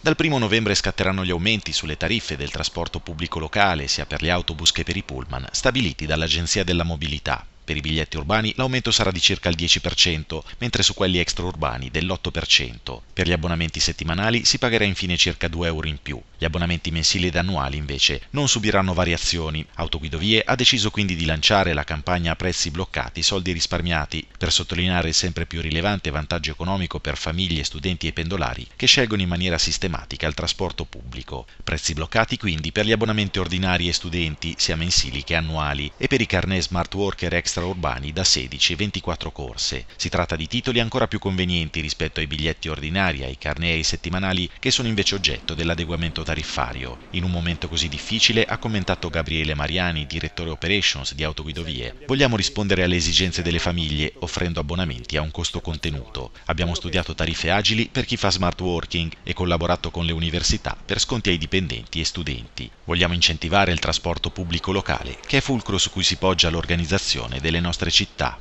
Dal 1 novembre scatteranno gli aumenti sulle tariffe del trasporto pubblico locale, sia per gli autobus che per i pullman, stabiliti dall'Agenzia della Mobilità. Per i biglietti urbani l'aumento sarà di circa il 10%, mentre su quelli extraurbani dell'8%. Per gli abbonamenti settimanali si pagherà infine circa 2 euro in più. Gli abbonamenti mensili ed annuali invece non subiranno variazioni. Autoguidovie ha deciso quindi di lanciare la campagna a prezzi bloccati, soldi risparmiati, per sottolineare il sempre più rilevante vantaggio economico per famiglie, studenti e pendolari che scelgono in maniera sistematica il trasporto pubblico. Prezzi bloccati quindi per gli abbonamenti ordinari e studenti, sia mensili che annuali, e per i carnet smart worker extraurbani da 16 e 24 corse. Si tratta di titoli ancora più convenienti rispetto ai biglietti ordinari e ai carnei settimanali che sono invece oggetto dell'adeguamento tariffario. In un momento così difficile ha commentato Gabriele Mariani, direttore operations di Autoguidovie. Vogliamo rispondere alle esigenze delle famiglie offrendo abbonamenti a un costo contenuto. Abbiamo studiato tariffe agili per chi fa smart working e collaborato con le università per sconti ai dipendenti e studenti. Vogliamo incentivare il trasporto pubblico locale, che è fulcro su cui si poggia l'organizzazione delle nostre città.